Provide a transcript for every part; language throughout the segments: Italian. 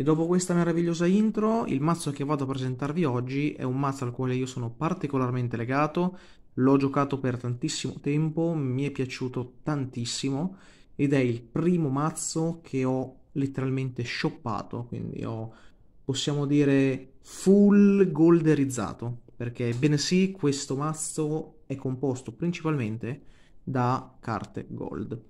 E dopo questa meravigliosa intro, il mazzo che vado a presentarvi oggi è un mazzo al quale io sono particolarmente legato, l'ho giocato per tantissimo tempo, mi è piaciuto tantissimo ed è il primo mazzo che ho letteralmente shoppato, quindi ho, possiamo dire, full golderizzato, perché bensì questo mazzo è composto principalmente da carte gold.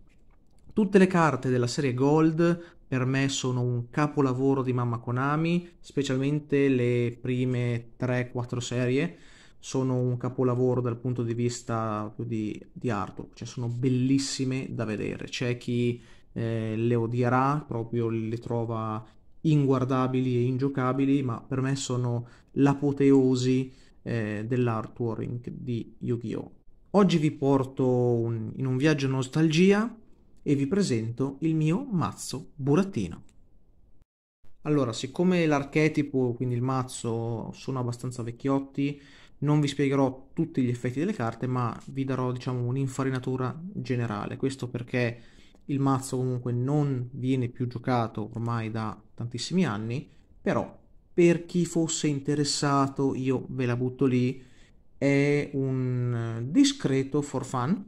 Tutte le carte della serie Gold per me sono un capolavoro di Mamma Konami, specialmente le prime 3-4 serie sono un capolavoro dal punto di vista di, di artwork, cioè sono bellissime da vedere. C'è chi eh, le odierà, proprio le trova inguardabili e ingiocabili, ma per me sono l'apoteosi eh, dell'artwork di Yu-Gi-Oh! Oggi vi porto un, in un viaggio nostalgia e vi presento il mio mazzo burattino. Allora, siccome l'archetipo, quindi il mazzo, sono abbastanza vecchiotti, non vi spiegherò tutti gli effetti delle carte, ma vi darò, diciamo, un'infarinatura generale. Questo perché il mazzo comunque non viene più giocato ormai da tantissimi anni, però per chi fosse interessato, io ve la butto lì, è un discreto for fun,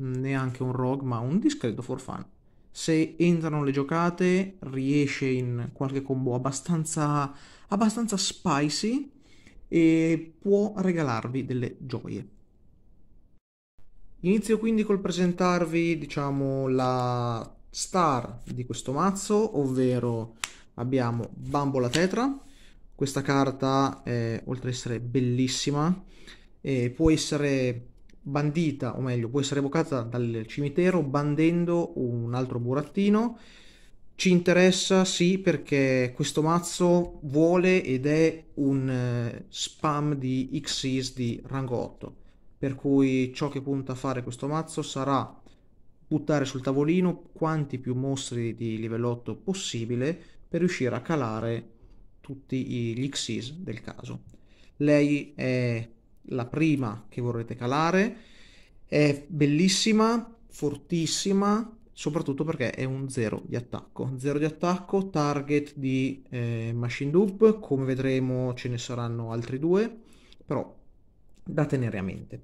Mm, neanche un rogue, ma un discreto for fun. Se entrano le giocate, riesce in qualche combo abbastanza, abbastanza spicy e può regalarvi delle gioie. Inizio quindi col presentarvi, diciamo, la star di questo mazzo, ovvero abbiamo Bambola Tetra. Questa carta, è, oltre ad essere bellissima, eh, può essere bandita, o meglio, può essere evocata dal cimitero bandendo un altro burattino. Ci interessa sì perché questo mazzo vuole ed è un eh, spam di Xyz di rango 8, per cui ciò che punta a fare questo mazzo sarà buttare sul tavolino quanti più mostri di livello 8 possibile per riuscire a calare tutti gli Xyz del caso. Lei è la prima che vorrete calare. È bellissima, fortissima, soprattutto perché è un 0 di attacco. 0 di attacco, target di eh, Machine Loop, come vedremo ce ne saranno altri due, però da tenere a mente.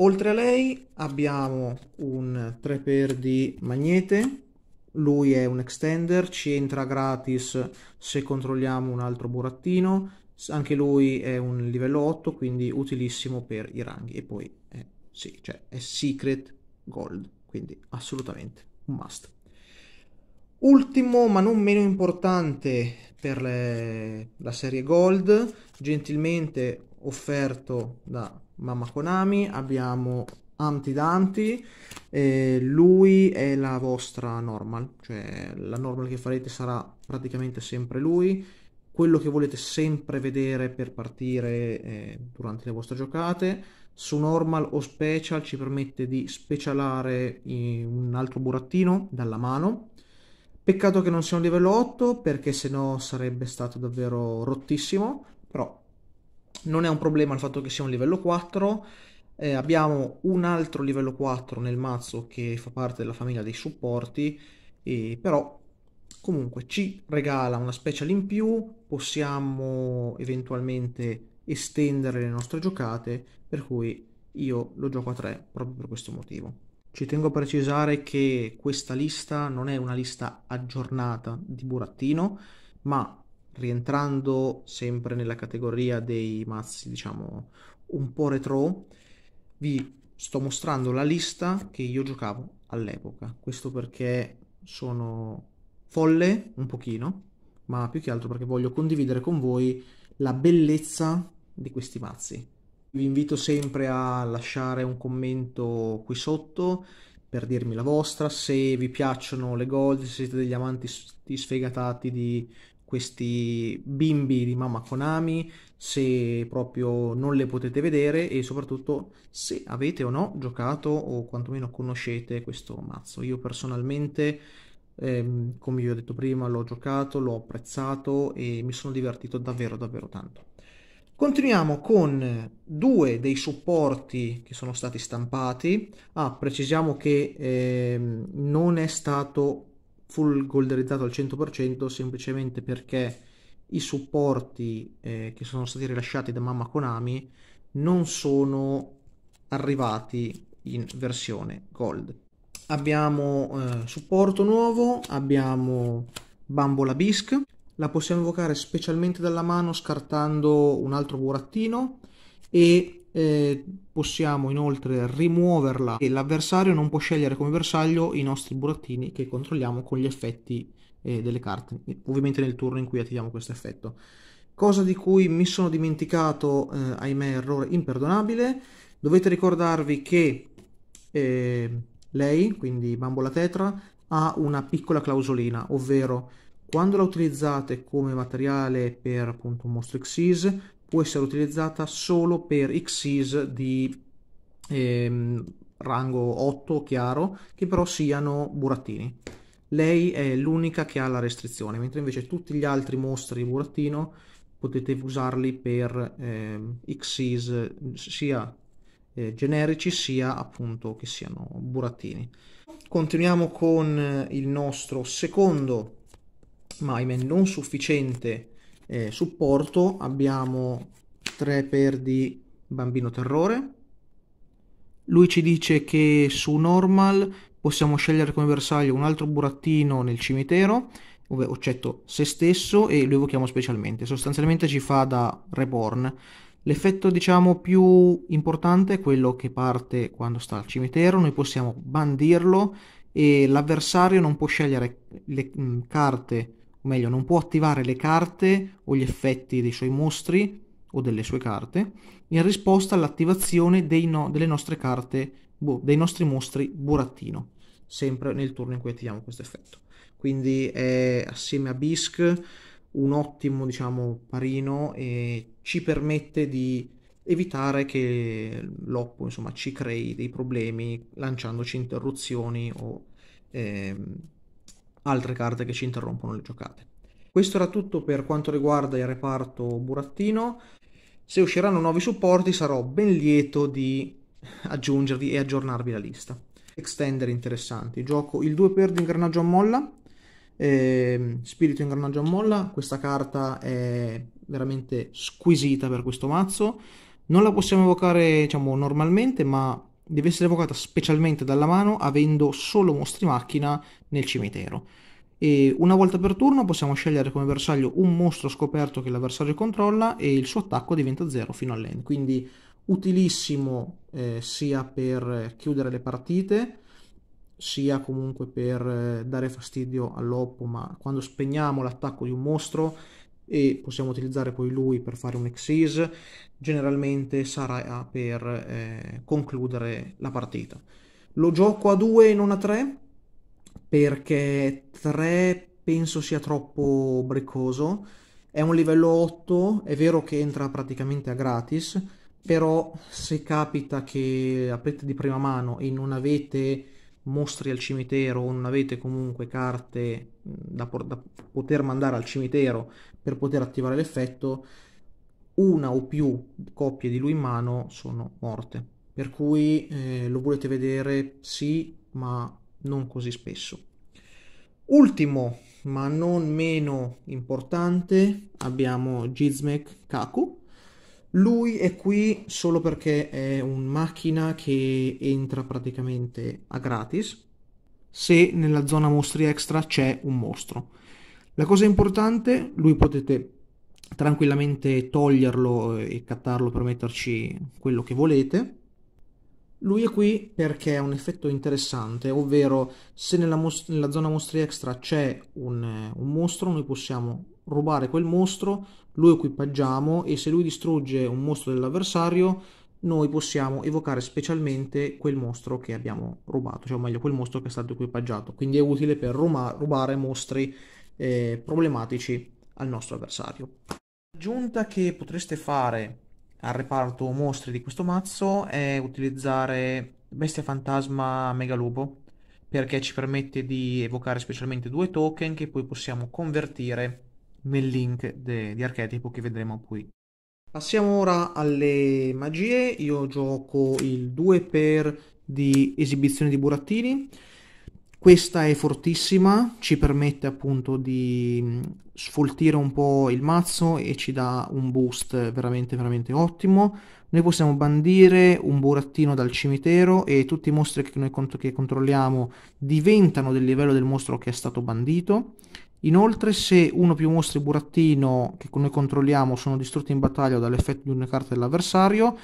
Oltre a lei abbiamo un 3x di magnete, lui è un extender, ci entra gratis se controlliamo un altro burattino, anche lui è un livello 8 quindi utilissimo per i ranghi e poi eh, sì, cioè è secret gold quindi assolutamente un must ultimo ma non meno importante per le, la serie gold gentilmente offerto da mamma Konami abbiamo anti Danti, eh, lui è la vostra normal, cioè la normal che farete sarà praticamente sempre lui, quello che volete sempre vedere per partire eh, durante le vostre giocate. Su normal o special ci permette di specialare un altro burattino dalla mano. Peccato che non sia un livello 8 perché sennò sarebbe stato davvero rottissimo, però non è un problema il fatto che sia un livello 4. Eh, abbiamo un altro livello 4 nel mazzo che fa parte della famiglia dei supporti, però comunque ci regala una special in più, possiamo eventualmente estendere le nostre giocate, per cui io lo gioco a 3 proprio per questo motivo. Ci tengo a precisare che questa lista non è una lista aggiornata di burattino, ma rientrando sempre nella categoria dei mazzi, diciamo, un po' retro, vi sto mostrando la lista che io giocavo all'epoca. Questo perché sono folle un pochino, ma più che altro perché voglio condividere con voi la bellezza di questi mazzi. Vi invito sempre a lasciare un commento qui sotto per dirmi la vostra, se vi piacciono le gold, se siete degli amanti sfegatati di questi bimbi di mamma Konami, se proprio non le potete vedere e soprattutto se avete o no giocato o quantomeno conoscete questo mazzo. Io personalmente ehm, come vi ho detto prima, l'ho giocato, l'ho apprezzato e mi sono divertito davvero davvero tanto. Continuiamo con due dei supporti che sono stati stampati. Ah, precisiamo che ehm, non è stato full golderizzato al 100% semplicemente perché i supporti eh, che sono stati rilasciati da mamma Konami non sono arrivati in versione gold abbiamo eh, supporto nuovo, abbiamo bambola bisque, la possiamo invocare specialmente dalla mano scartando un altro burattino e eh, possiamo inoltre rimuoverla e l'avversario non può scegliere come bersaglio i nostri burattini che controlliamo con gli effetti eh, delle carte, ovviamente nel turno in cui attiviamo questo effetto. Cosa di cui mi sono dimenticato, eh, ahimè, errore imperdonabile, dovete ricordarvi che eh, lei, quindi bambola tetra, ha una piccola clausolina, ovvero quando la utilizzate come materiale per appunto un mostro Xyz, può essere utilizzata solo per Xyz di ehm, rango 8 chiaro che però siano burattini. Lei è l'unica che ha la restrizione, mentre invece tutti gli altri mostri burattino potete usarli per ehm, XSIS sia eh, generici sia appunto che siano burattini. Continuiamo con eh, il nostro secondo, ma ahimè non sufficiente, eh, supporto. Abbiamo 3 per di bambino terrore. Lui ci dice che su normal possiamo scegliere come bersaglio un altro burattino nel cimitero, ovvero certo, se stesso, e lo evochiamo specialmente. Sostanzialmente ci fa da reborn. L'effetto diciamo più importante è quello che parte quando sta al cimitero, noi possiamo bandirlo e l'avversario non può scegliere le mh, mm, carte, o meglio non può attivare le carte o gli effetti dei suoi mostri o delle sue carte in risposta all'attivazione no, delle nostre carte, boh, dei nostri mostri burattino, sempre nel turno in cui attiviamo questo effetto. Quindi è assieme a Bisque un ottimo, diciamo, parino e ci permette di evitare che l'oppo, insomma, ci crei dei problemi lanciandoci interruzioni o ehm, altre carte che ci interrompono le giocate. Questo era tutto per quanto riguarda il reparto burattino. Se usciranno nuovi supporti sarò ben lieto di aggiungervi e aggiornarvi la lista. Extender interessanti. Gioco il 2 per di ingranaggio a molla, eh, Spirito Ingranaggio a Molla, questa carta è veramente squisita per questo mazzo. Non la possiamo evocare, diciamo, normalmente, ma deve essere evocata specialmente dalla mano avendo solo mostri macchina nel cimitero. E una volta per turno possiamo scegliere come bersaglio un mostro scoperto che l'avversario controlla e il suo attacco diventa 0 fino all'end. Quindi utilissimo eh, sia per chiudere le partite, sia comunque per eh, dare fastidio all'oppo, ma quando spegniamo l'attacco di un mostro e possiamo utilizzare poi lui per fare un Xyz, generalmente sarà eh, per eh, concludere la partita. Lo gioco a 2 e non a 3 perché 3 penso sia troppo briccoso È un livello 8, è vero che entra praticamente a gratis, però se capita che aprite di prima mano e non avete mostri al cimitero o non avete comunque carte da, da poter mandare al cimitero per poter attivare l'effetto, una o più coppie di lui in mano sono morte. Per cui eh, lo volete vedere sì, ma non così spesso. Ultimo, ma non meno importante, abbiamo Gizmek Kaku, lui è qui solo perché è un macchina che entra praticamente a gratis se nella zona mostri extra c'è un mostro. La cosa importante, lui potete tranquillamente toglierlo e cattarlo per metterci quello che volete. Lui è qui perché ha un effetto interessante, ovvero se nella, nella zona mostri extra c'è un, eh, un mostro, noi possiamo rubare quel mostro, lo equipaggiamo e se lui distrugge un mostro dell'avversario noi possiamo evocare specialmente quel mostro che abbiamo rubato, cioè o meglio quel mostro che è stato equipaggiato, quindi è utile per rubare mostri eh, problematici al nostro avversario. L'aggiunta che potreste fare al reparto mostri di questo mazzo è utilizzare Bestia Fantasma Megalobo perché ci permette di evocare specialmente due token che poi possiamo convertire nel link de- di archetipo che vedremo poi. Passiamo ora alle magie, io gioco il 2 per di esibizione di burattini, questa è fortissima, ci permette appunto di mm, sfoltire un po' il mazzo e ci dà un boost veramente veramente ottimo. Noi possiamo bandire un burattino dal cimitero e tutti i mostri che noi cont- che controlliamo diventano del livello del mostro che è stato bandito Inoltre, se uno o più mostri burattino che noi controlliamo sono distrutti in battaglia dall'effetto di una carta dell'avversario,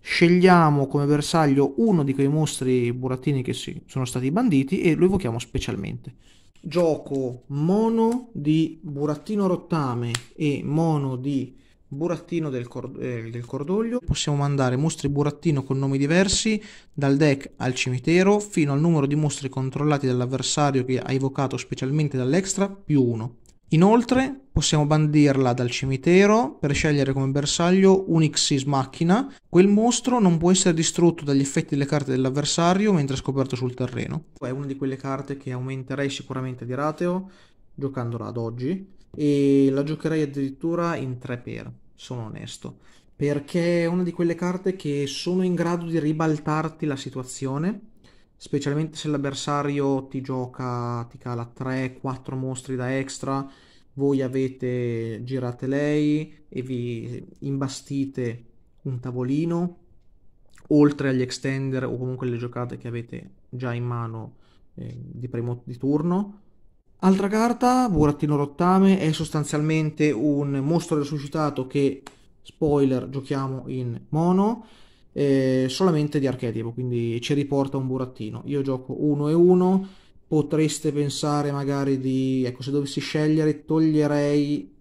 scegliamo come bersaglio uno di quei mostri burattini che sì, sono stati banditi e lo evochiamo specialmente. Gioco mono di burattino rottame e mono di burattino del, cord- eh, del, cordoglio. Possiamo mandare mostri burattino con nomi diversi dal deck al cimitero fino al numero di mostri controllati dall'avversario che ha evocato specialmente dall'extra più 1. Inoltre possiamo bandirla dal cimitero per scegliere come bersaglio un Xyz macchina. Quel mostro non può essere distrutto dagli effetti delle carte dell'avversario mentre è scoperto sul terreno. È una di quelle carte che aumenterei sicuramente di rateo giocandola ad oggi e la giocherei addirittura in 3 per sono onesto, perché è una di quelle carte che sono in grado di ribaltarti la situazione, specialmente se l'avversario ti gioca, ti cala 3-4 mostri da extra, voi avete girate lei e vi imbastite un tavolino, oltre agli extender o comunque le giocate che avete già in mano eh, di, primo, di turno, Altra carta, Burattino Rottame, è sostanzialmente un mostro resuscitato che, spoiler, giochiamo in mono, eh, solamente di archetipo, quindi ci riporta un burattino. Io gioco 1 e 1, potreste pensare magari di... ecco, se dovessi scegliere toglierei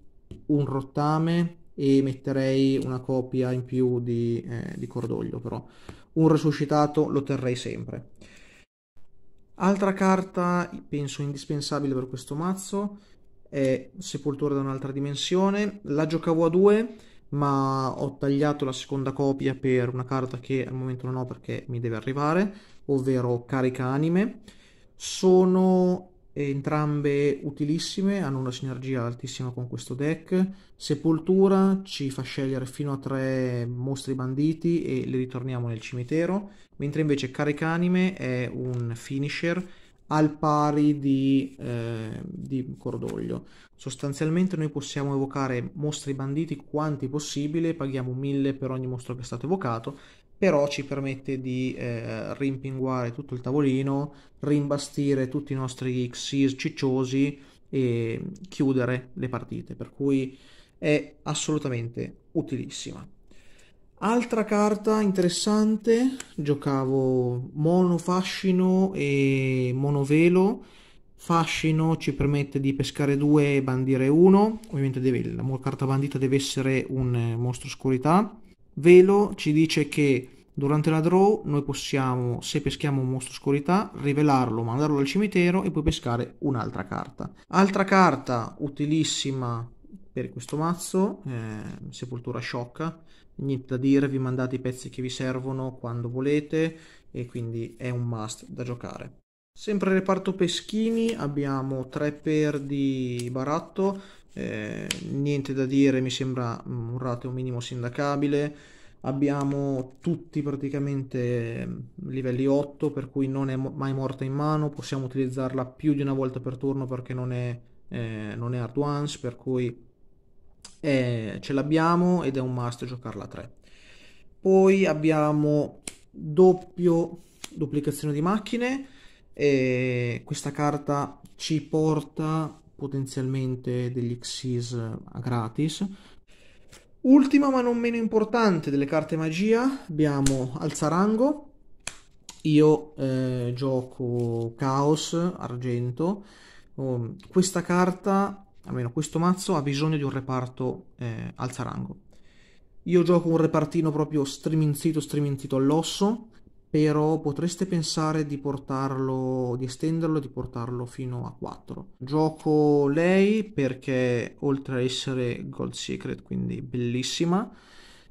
un rottame e metterei una copia in più di, eh, di cordoglio, però un resuscitato lo terrei sempre. Altra carta, penso indispensabile per questo mazzo, è Sepoltura da un'altra dimensione. La giocavo a due, ma ho tagliato la seconda copia per una carta che al momento non ho perché mi deve arrivare, ovvero Carica Anime. Sono entrambe utilissime, hanno una sinergia altissima con questo deck. Sepoltura ci fa scegliere fino a tre mostri banditi e li ritorniamo nel cimitero, mentre invece Caricanime è un finisher al pari di, eh, di Cordoglio. Sostanzialmente noi possiamo evocare mostri banditi quanti possibile, paghiamo 1000 per ogni mostro che è stato evocato però ci permette di eh, rimpinguare tutto il tavolino, rimbastire tutti i nostri Xyz cicciosi e chiudere le partite, per cui è assolutamente utilissima. Altra carta interessante, giocavo mono fascino e monovelo. Fascino ci permette di pescare due e bandire uno, ovviamente deve, la carta bandita deve essere un eh, mostro oscurità Velo ci dice che durante la draw noi possiamo, se peschiamo un mostro oscurità, rivelarlo, mandarlo al cimitero e poi pescare un'altra carta. Altra carta utilissima per questo mazzo, eh, Sepoltura Sciocca. Niente da dire, vi mandate i pezzi che vi servono quando volete e quindi è un must da giocare. Sempre reparto peschini, abbiamo tre per di baratto, eh, niente da dire, mi sembra mm, un rateo minimo sindacabile. Abbiamo tutti praticamente mm, livelli 8, per cui non è mai morta in mano, possiamo utilizzarla più di una volta per turno perché non è, eh, non è hard once, per cui è, eh, ce l'abbiamo ed è un must giocarla a 3. Poi abbiamo doppio duplicazione di macchine e questa carta ci porta potenzialmente degli Xyz gratis. Ultima ma non meno importante delle carte magia, abbiamo Alzarango. Io eh, gioco Chaos, Argento. Um, questa carta, almeno questo mazzo, ha bisogno di un reparto eh, Alzarango. Io gioco un repartino proprio striminzito, striminzito all'osso, però potreste pensare di portarlo, di estenderlo, di portarlo fino a 4. Gioco lei perché oltre a essere Gold Secret, quindi bellissima,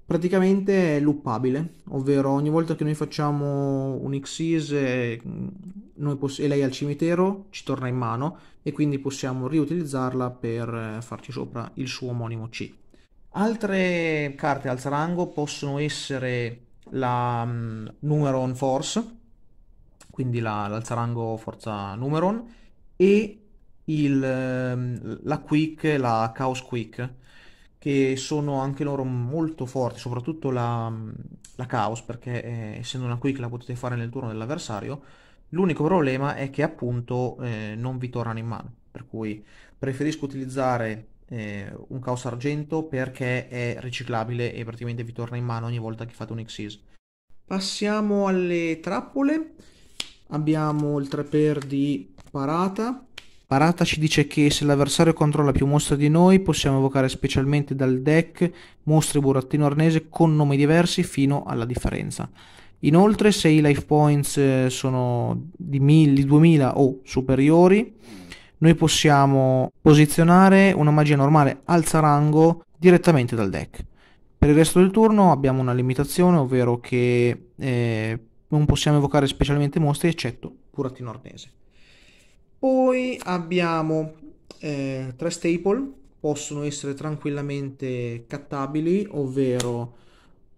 praticamente è loopabile, ovvero ogni volta che noi facciamo un Xyz e, mm, e lei al cimitero ci torna in mano e quindi possiamo riutilizzarla per eh, farci sopra il suo omonimo C. Altre carte al rango possono essere la um, mm, Numeron Force, quindi la, l'alzarango Forza Numeron, e il, mm, la Quick, la Chaos Quick, che sono anche loro molto forti, soprattutto la, mm, la Chaos, perché eh, essendo una Quick la potete fare nel turno dell'avversario, l'unico problema è che appunto eh, non vi tornano in mano, per cui preferisco utilizzare eh, un caos argento perché è riciclabile e praticamente vi torna in mano ogni volta che fate un Xyz. Passiamo alle trappole. Abbiamo il 3x di parata. Parata ci dice che se l'avversario controlla più mostre di noi possiamo evocare specialmente dal deck mostri burattino arnese con nomi diversi fino alla differenza. Inoltre se i life points eh, sono di, 1000, 2000 o superiori noi possiamo posizionare una magia normale alza rango direttamente dal deck. Per il resto del turno abbiamo una limitazione, ovvero che eh, non possiamo evocare specialmente mostri eccetto Burattino Arnese. Poi abbiamo eh, tre staple, possono essere tranquillamente cattabili, ovvero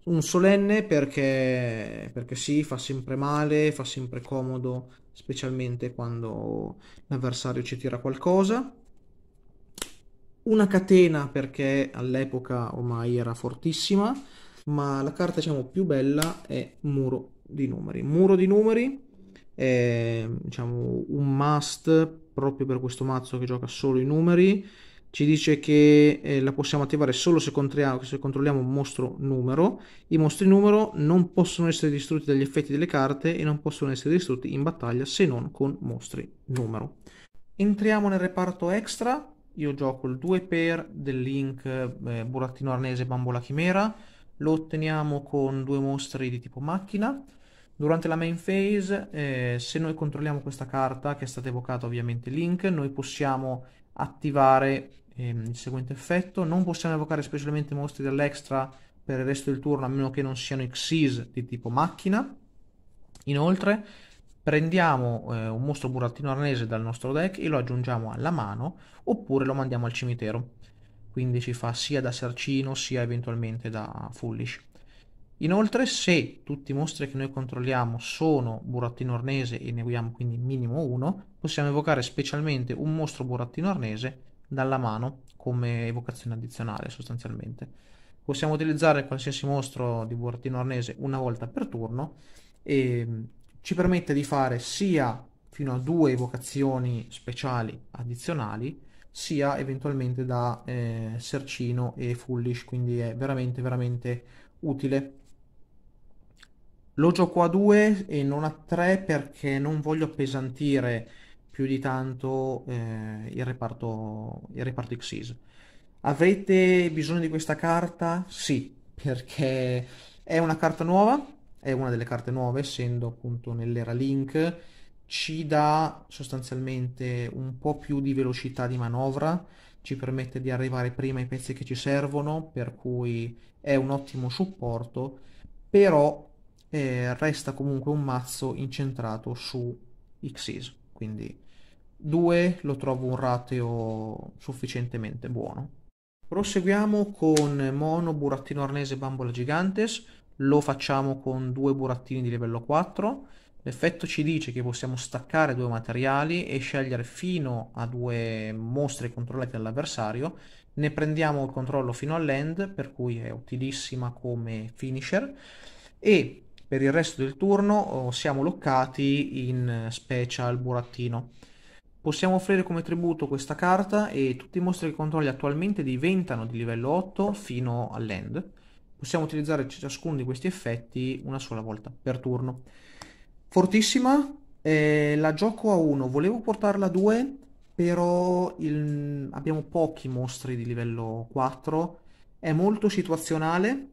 un solenne perché, perché sì, fa sempre male, fa sempre comodo specialmente quando l'avversario ci tira qualcosa. Una catena perché all'epoca ormai era fortissima, ma la carta diciamo più bella è Muro di Numeri. Muro di Numeri è diciamo un must proprio per questo mazzo che gioca solo i numeri ci dice che eh, la possiamo attivare solo se, se, controlliamo un mostro numero. I mostri numero non possono essere distrutti dagli effetti delle carte e non possono essere distrutti in battaglia se non con mostri numero. Entriamo nel reparto extra, io gioco il 2 per del link eh, burattino arnese bambola chimera, lo otteniamo con due mostri di tipo macchina. Durante la main phase, eh, se noi controlliamo questa carta, che è stata evocata ovviamente Link, noi possiamo attivare ehm, il seguente effetto. Non possiamo evocare specialmente mostri dall'extra per il resto del turno a meno che non siano Xyz di tipo macchina. Inoltre prendiamo eh, un mostro burattino arnese dal nostro deck e lo aggiungiamo alla mano oppure lo mandiamo al cimitero. Quindi ci fa sia da Sarcino sia eventualmente da Foolish. Inoltre se tutti i mostri che noi controlliamo sono burattino arnese e ne guidiamo quindi minimo uno, possiamo evocare specialmente un mostro burattino arnese dalla mano come evocazione addizionale sostanzialmente. Possiamo utilizzare qualsiasi mostro di burattino arnese una volta per turno e mm, ci permette di fare sia fino a due evocazioni speciali addizionali sia eventualmente da eh, Sercino e Foolish, quindi è veramente veramente utile. Lo gioco a 2 e non a 3 perché non voglio appesantire più di tanto eh, il reparto, il reparto Xyz. Avrete bisogno di questa carta? Sì, perché è una carta nuova, è una delle carte nuove, essendo appunto nell'era Link, ci dà sostanzialmente un po' più di velocità di manovra, ci permette di arrivare prima ai pezzi che ci servono, per cui è un ottimo supporto, però eh, resta comunque un mazzo incentrato su Xyz quindi 2 lo trovo un ratio sufficientemente buono. Proseguiamo con mono burattino arnese bambola gigantes, lo facciamo con due burattini di livello 4. L'effetto ci dice che possiamo staccare due materiali e scegliere fino a due mostre controllati dall'avversario. Ne prendiamo il controllo fino all'end, per cui è utilissima come finisher. E per il resto del turno oh, siamo loccati in eh, special burattino. Possiamo offrire come tributo questa carta e tutti i mostri che controlli attualmente diventano di livello 8 fino all'end. Possiamo utilizzare ciascuno di questi effetti una sola volta per turno. Fortissima, eh, la gioco a 1, volevo portarla a 2, però il... abbiamo pochi mostri di livello 4, è molto situazionale,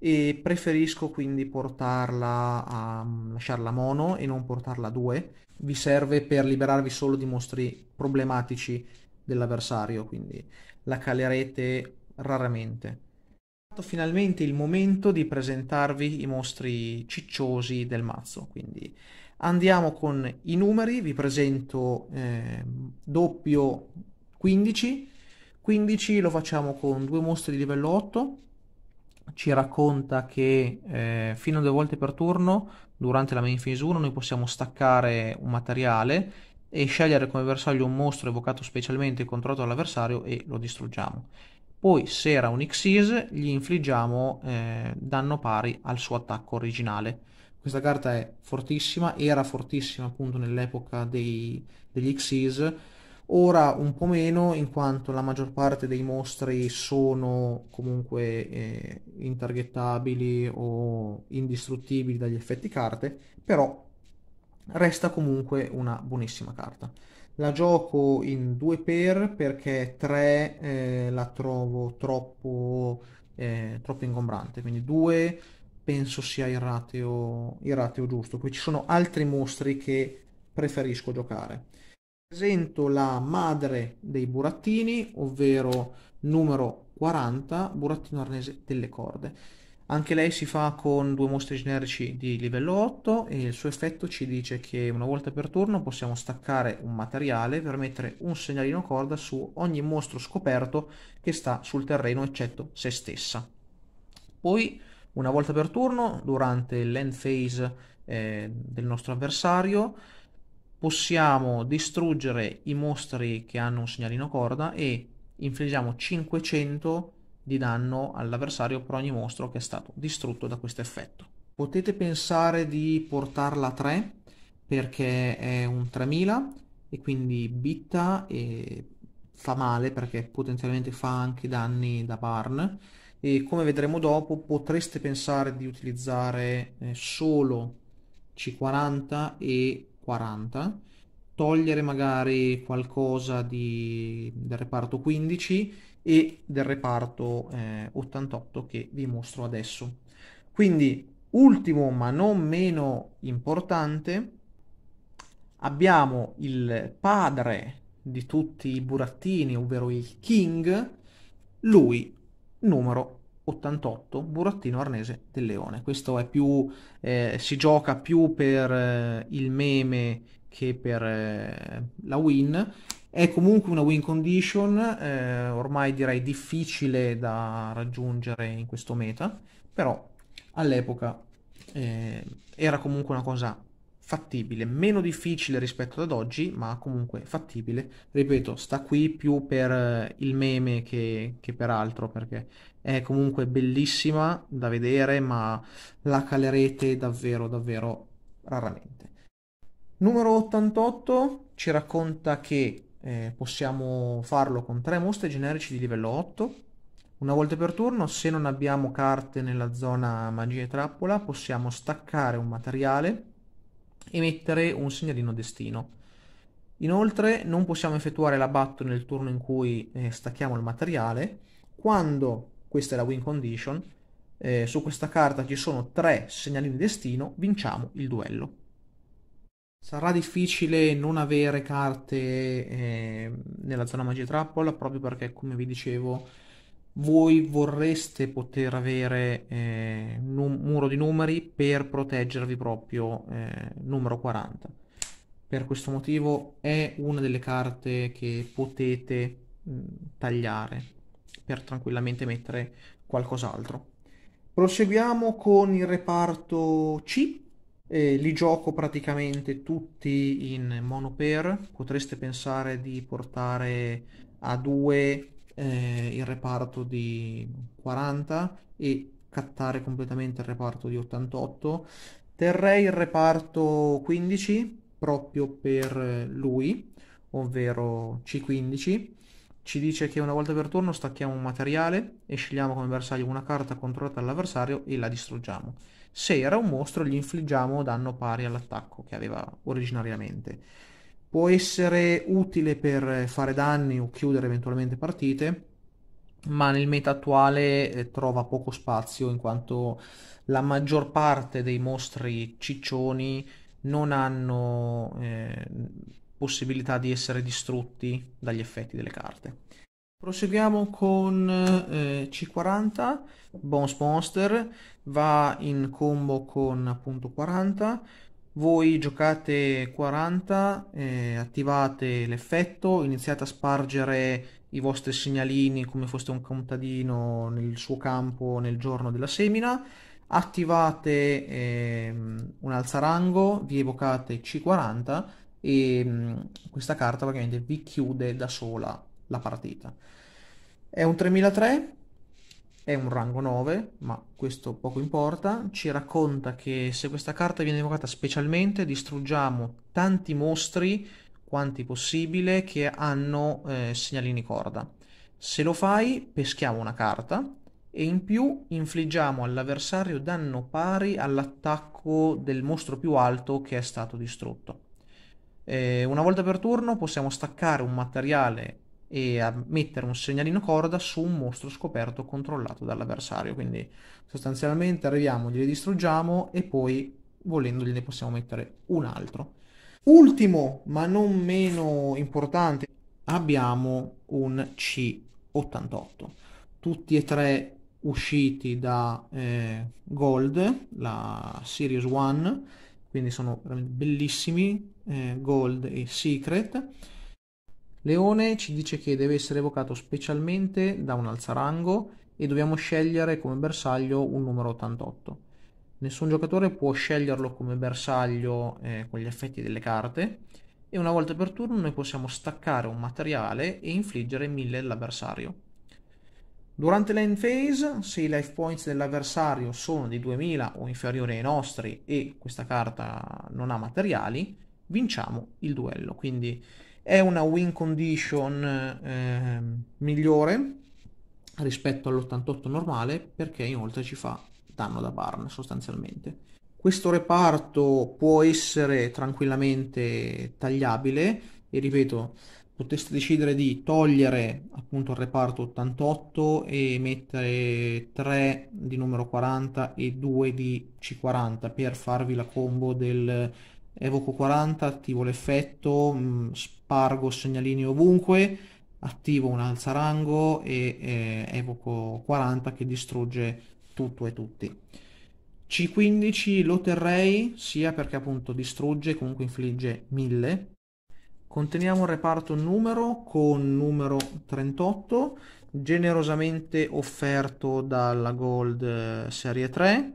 e preferisco quindi portarla a mm, lasciarla mono e non portarla a due. Vi serve per liberarvi solo di mostri problematici dell'avversario, quindi la calerete raramente. Finalmente il momento di presentarvi i mostri cicciosi del mazzo, quindi andiamo con i numeri, vi presento eh, doppio 15, 15 lo facciamo con due mostri di livello 8, ci racconta che eh, fino a due volte per turno, durante la main phase 1, noi possiamo staccare un materiale e scegliere come bersaglio un mostro evocato specialmente controllato dall'avversario e lo distruggiamo. Poi, se era un Xyz, gli infliggiamo eh, danno pari al suo attacco originale. Questa carta è fortissima, era fortissima appunto nell'epoca dei, degli Xyz ora un po' meno in quanto la maggior parte dei mostri sono comunque eh, intargettabili o indistruttibili dagli effetti carte, però resta comunque una buonissima carta. La gioco in 2 per perché 3 eh, la trovo troppo, eh, troppo ingombrante, quindi 2 penso sia il rateo, il rateo giusto. Qui ci sono altri mostri che preferisco giocare presento la madre dei burattini, ovvero numero 40, burattino arnese delle corde. Anche lei si fa con due mostri generici di livello 8 e il suo effetto ci dice che una volta per turno possiamo staccare un materiale per mettere un segnalino corda su ogni mostro scoperto che sta sul terreno eccetto se stessa. Poi una volta per turno, durante l'end phase eh, del nostro avversario, possiamo distruggere i mostri che hanno un segnalino corda e infliggiamo 500 di danno all'avversario per ogni mostro che è stato distrutto da questo effetto. Potete pensare di portarla a 3 perché è un 3000 e quindi bitta e fa male perché potenzialmente fa anche danni da barn e come vedremo dopo potreste pensare di utilizzare eh, solo C40 e 40, togliere magari qualcosa di, del reparto 15 e del reparto eh, 88 che vi mostro adesso. Quindi, ultimo ma non meno importante, abbiamo il padre di tutti i burattini, ovvero il King, lui numero 88 burattino arnese del leone questo è più eh, si gioca più per eh, il meme che per eh, la win è comunque una win condition eh, ormai direi difficile da raggiungere in questo meta però all'epoca eh, era comunque una cosa fattibile meno difficile rispetto ad oggi ma comunque fattibile ripeto sta qui più per eh, il meme che, che per altro perché è comunque bellissima da vedere, ma la calerete davvero, davvero raramente. Numero 88 ci racconta che eh, possiamo farlo con tre mostre generici di livello 8. Una volta per turno, se non abbiamo carte nella zona magia e trappola, possiamo staccare un materiale e mettere un segnalino destino. Inoltre non possiamo effettuare la nel turno in cui eh, stacchiamo il materiale. Quando questa è la win condition, eh, su questa carta ci sono tre segnalini di destino, vinciamo il duello. Sarà difficile non avere carte eh, nella zona magia trappola proprio perché, come vi dicevo, voi vorreste poter avere eh, un muro di numeri per proteggervi proprio eh, numero 40. Per questo motivo è una delle carte che potete mh, tagliare per tranquillamente mettere qualcos'altro. Proseguiamo con il reparto C, eh, li gioco praticamente tutti in mono pair, potreste pensare di portare a 2 eh, il reparto di 40 e cattare completamente il reparto di 88. Terrei il reparto 15 proprio per lui, ovvero C15 ci dice che una volta per turno stacchiamo un materiale e scegliamo come bersaglio una carta controllata dall'avversario e la distruggiamo. Se era un mostro gli infliggiamo danno pari all'attacco che aveva originariamente. Può essere utile per fare danni o chiudere eventualmente partite, ma nel meta attuale eh, trova poco spazio in quanto la maggior parte dei mostri ciccioni non hanno... Eh, possibilità di essere distrutti dagli effetti delle carte. Proseguiamo con eh, C40, Bones Monster, va in combo con appunto 40, voi giocate 40, eh, attivate l'effetto, iniziate a spargere i vostri segnalini come foste un contadino nel suo campo nel giorno della semina, attivate eh, un alzarango, vi evocate C40 e mh, mm, questa carta ovviamente vi chiude da sola la partita. È un 3003, è un rango 9, ma questo poco importa, ci racconta che se questa carta viene evocata specialmente distruggiamo tanti mostri, quanti possibile, che hanno eh, segnalini corda. Se lo fai, peschiamo una carta e in più infliggiamo all'avversario danno pari all'attacco del mostro più alto che è stato distrutto. Eh, una volta per turno possiamo staccare un materiale e mettere un segnalino corda su un mostro scoperto controllato dall'avversario. Quindi sostanzialmente arriviamo, glieli distruggiamo e poi volendoli ne possiamo mettere un altro. Ultimo, ma non meno importante, abbiamo un C88. Tutti e tre usciti da eh, Gold, la Series 1 quindi sono bellissimi, eh, Gold e Secret. Leone ci dice che deve essere evocato specialmente da un alzarango e dobbiamo scegliere come bersaglio un numero 88. Nessun giocatore può sceglierlo come bersaglio eh, con gli effetti delle carte e una volta per turno noi possiamo staccare un materiale e infliggere 1000 all'avversario. Durante l'end phase, se i life points dell'avversario sono di 2000 o inferiori ai nostri e questa carta non ha materiali, vinciamo il duello. Quindi è una win condition eh, migliore rispetto all'88 normale perché inoltre ci fa danno da barn sostanzialmente. Questo reparto può essere tranquillamente tagliabile e ripeto poteste decidere di togliere appunto il reparto 88 e mettere 3 di numero 40 e 2 di C40 per farvi la combo del evoco 40, attivo l'effetto, mm, spargo segnalini ovunque, attivo un alzarango e eh, evoco 40 che distrugge tutto e tutti. C15 lo terrei sia perché appunto distrugge, comunque infligge 1000 Conteniamo il reparto numero con numero 38, generosamente offerto dalla Gold eh, Serie 3,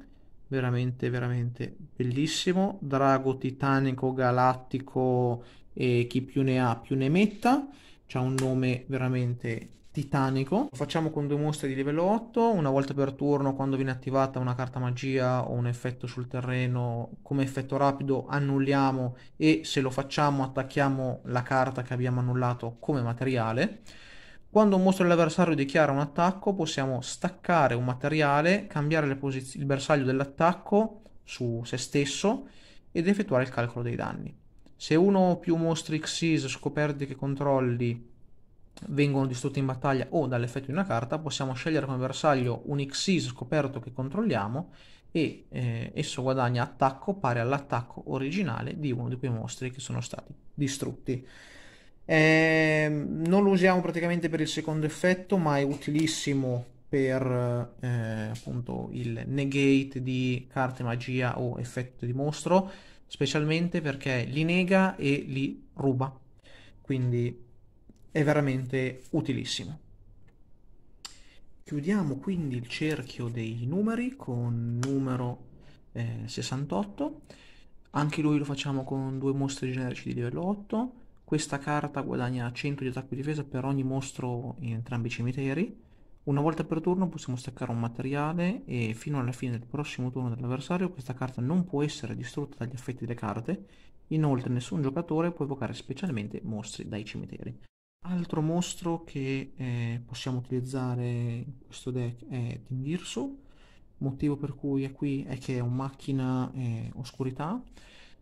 veramente veramente bellissimo, drago titanico galattico e chi più ne ha più ne metta, c'è un nome veramente titanico. Lo facciamo con due mostre di livello 8, una volta per turno quando viene attivata una carta magia o un effetto sul terreno come effetto rapido annulliamo e se lo facciamo attacchiamo la carta che abbiamo annullato come materiale. Quando un mostro dell'avversario dichiara un attacco possiamo staccare un materiale, cambiare posiz- il bersaglio dell'attacco su se stesso ed effettuare il calcolo dei danni. Se uno o più mostri Xyz scoperti che controlli vengono distrutte in battaglia o dall'effetto di una carta, possiamo scegliere come bersaglio un Xyz scoperto che controlliamo e eh, esso guadagna attacco pari all'attacco originale di uno di quei mostri che sono stati distrutti. Eh, non lo usiamo praticamente per il secondo effetto, ma è utilissimo per eh, appunto il negate di carte magia o effetto di mostro, specialmente perché li nega e li ruba. Quindi è veramente utilissimo. Chiudiamo quindi il cerchio dei numeri con numero eh, 68, anche lui lo facciamo con due mostri generici di livello 8, questa carta guadagna 100 di attacco e difesa per ogni mostro in entrambi i cimiteri, una volta per turno possiamo staccare un materiale e fino alla fine del prossimo turno dell'avversario questa carta non può essere distrutta dagli effetti delle carte, inoltre nessun giocatore può evocare specialmente mostri dai cimiteri. Altro mostro che eh, possiamo utilizzare in questo deck è Tingirsu, motivo per cui è qui è che è un macchina eh, oscurità.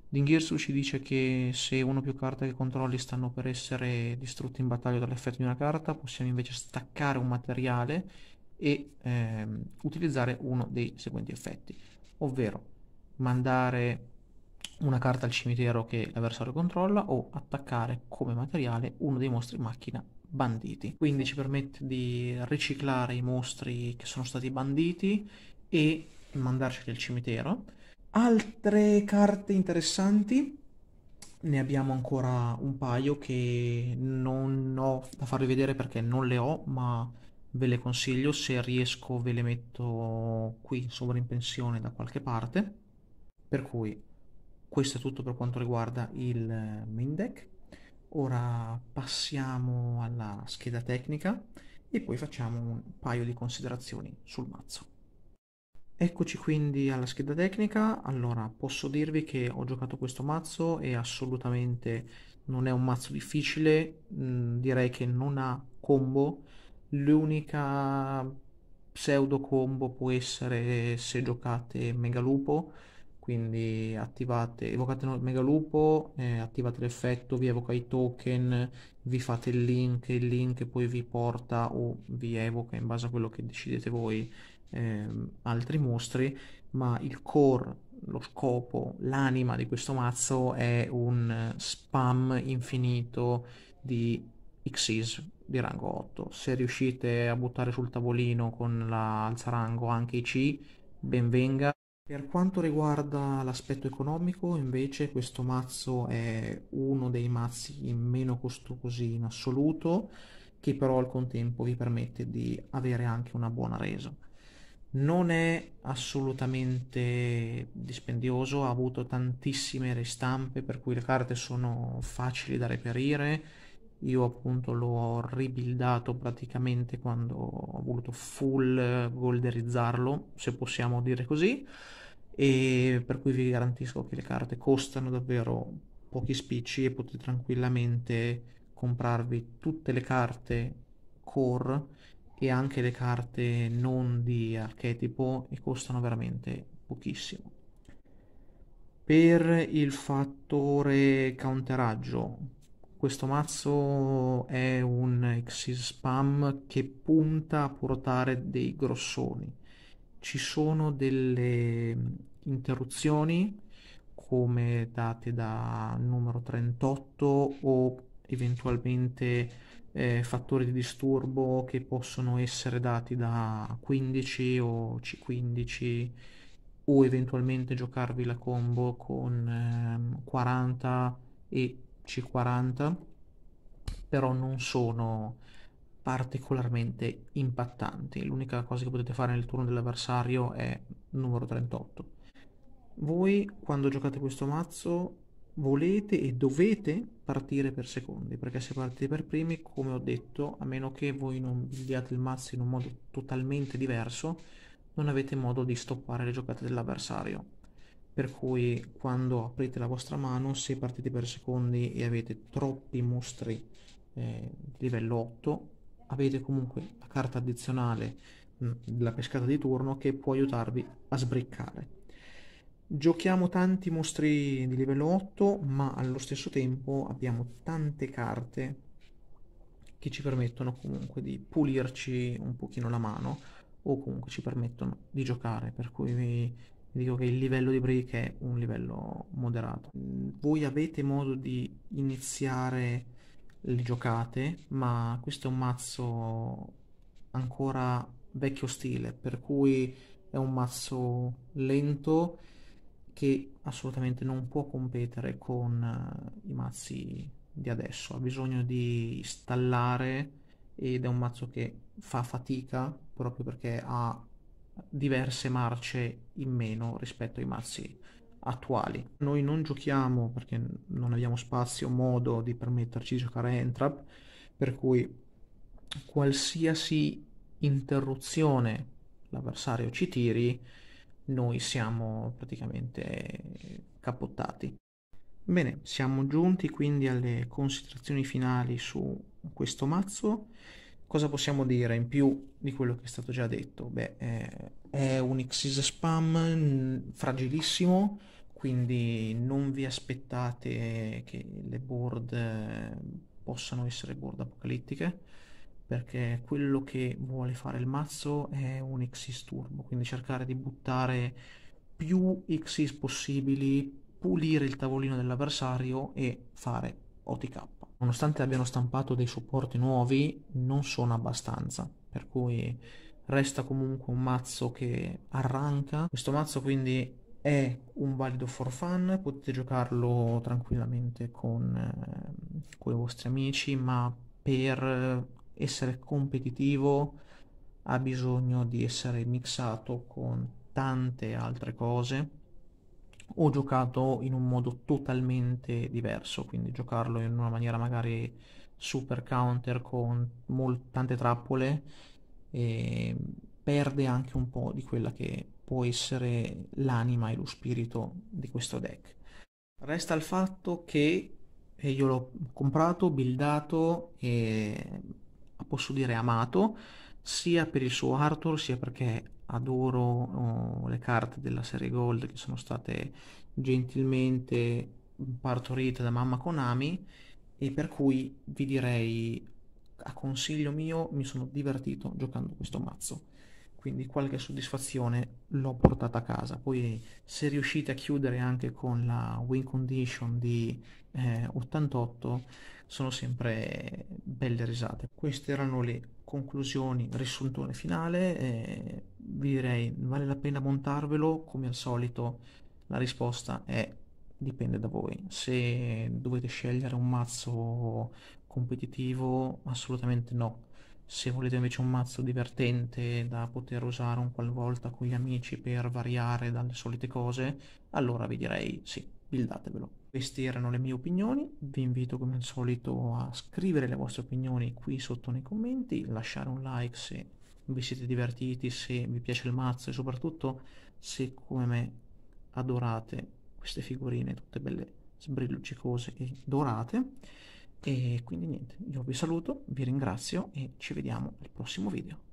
Dinghirsu ci dice che se una o più carte che controlli stanno per essere distrutte in battaglia dall'effetto di una carta, possiamo invece staccare un materiale e eh, utilizzare uno dei seguenti effetti, ovvero mandare una carta al cimitero che l'avversario controlla o attaccare come materiale uno dei mostri macchina banditi. Quindi ci permette di riciclare i mostri che sono stati banditi e mandarceli al cimitero. Altre carte interessanti ne abbiamo ancora un paio che non ho da farvi vedere perché non le ho, ma ve le consiglio, se riesco ve le metto qui in sovrimpensione da qualche parte. Per cui questo è tutto per quanto riguarda il eh, main deck ora passiamo alla scheda tecnica e poi facciamo un paio di considerazioni sul mazzo Eccoci quindi alla scheda tecnica, allora posso dirvi che ho giocato questo mazzo e assolutamente non è un mazzo difficile, mm, direi che non ha combo, l'unica pseudo combo può essere se giocate Megalupo, quindi attivate, evocate il megalupo, eh, attivate l'effetto, vi evoca i token, vi fate il link, il link poi vi porta o vi evoca in base a quello che decidete voi eh, altri mostri, ma il core, lo scopo, l'anima di questo mazzo è un spam infinito di Xyz di rango 8. Se riuscite a buttare sul tavolino con l'alzarango anche i C, benvenga per quanto riguarda l'aspetto economico, invece, questo mazzo è uno dei mazzi meno costosi in assoluto, che però al contempo vi permette di avere anche una buona resa. Non è assolutamente dispendioso, ha avuto tantissime ristampe, per cui le carte sono facili da reperire, io appunto l'ho ribuildato praticamente quando ho voluto full golderizzarlo, se possiamo dire così, e per cui vi garantisco che le carte costano davvero pochi spicci e potete tranquillamente comprarvi tutte le carte core e anche le carte non di archetipo e costano veramente pochissimo. Per il fattore counteraggio, questo mazzo è un Xyz Spam che punta a portare dei grossoni. Ci sono delle mm, interruzioni come date da numero 38 o eventualmente eh, fattori di disturbo che possono essere dati da 15 o C15 o eventualmente giocarvi la combo con eh, 40 e c40 però non sono particolarmente impattanti l'unica cosa che potete fare nel turno dell'avversario è numero 38 voi quando giocate questo mazzo volete e dovete partire per secondi perché se partite per primi come ho detto a meno che voi non buildiate il mazzo in un modo totalmente diverso non avete modo di stoppare le giocate dell'avversario per cui quando aprite la vostra mano se partite per secondi e avete troppi mostri eh, livello 8 avete comunque la carta addizionale della mm, pescata di turno che può aiutarvi a sbriccare giochiamo tanti mostri di livello 8 ma allo stesso tempo abbiamo tante carte che ci permettono comunque di pulirci un pochino la mano o comunque ci permettono di giocare per cui dico che il livello di break è un livello moderato. Voi avete modo di iniziare le giocate, ma questo è un mazzo ancora vecchio stile, per cui è un mazzo lento che assolutamente non può competere con eh, i mazzi di adesso, ha bisogno di installare ed è un mazzo che fa fatica proprio perché ha diverse marce in meno rispetto ai mazzi attuali. Noi non giochiamo perché non abbiamo spazio o modo di permetterci di giocare a Entrap, per cui qualsiasi interruzione l'avversario ci tiri, noi siamo praticamente capottati. Bene, siamo giunti quindi alle considerazioni finali su questo mazzo Cosa possiamo dire in più di quello che è stato già detto? Beh, eh, è un Xyz spam fragilissimo, quindi non vi aspettate che le board eh, possano essere board apocalittiche, perché quello che vuole fare il mazzo è un Xyz turbo, quindi cercare di buttare più Xyz possibili, pulire il tavolino dell'avversario e fare OTK. Nonostante abbiano stampato dei supporti nuovi, non sono abbastanza, per cui resta comunque un mazzo che arranca. Questo mazzo quindi è un valido for fun, potete giocarlo tranquillamente con, eh, con i vostri amici, ma per essere competitivo ha bisogno di essere mixato con tante altre cose o giocato in un modo totalmente diverso, quindi giocarlo in una maniera magari super counter con molt- tante trappole, eh, perde anche un po' di quella che può essere l'anima e lo spirito di questo deck. Resta il fatto che eh, io l'ho comprato, buildato e posso dire amato sia per il suo Arthur sia perché adoro oh, le carte della serie Gold che sono state gentilmente partorite da mamma Konami e per cui vi direi a consiglio mio mi sono divertito giocando questo mazzo quindi qualche soddisfazione l'ho portata a casa. Poi se riuscite a chiudere anche con la win condition di eh, 88 sono sempre belle risate. Queste erano le conclusioni, riassuntone finale, eh, vi direi vale la pena montarvelo, come al solito la risposta è dipende da voi. Se dovete scegliere un mazzo competitivo assolutamente no se volete invece un mazzo divertente da poter usare un qualvolta con gli amici per variare dalle solite cose, allora vi direi sì, buildatevelo. Queste erano le mie opinioni, vi invito come al solito a scrivere le vostre opinioni qui sotto nei commenti, lasciare un like se vi siete divertiti, se vi piace il mazzo e soprattutto se come me adorate queste figurine tutte belle sbrilluccicose e dorate. E quindi niente, io vi saluto, vi ringrazio e ci vediamo al prossimo video.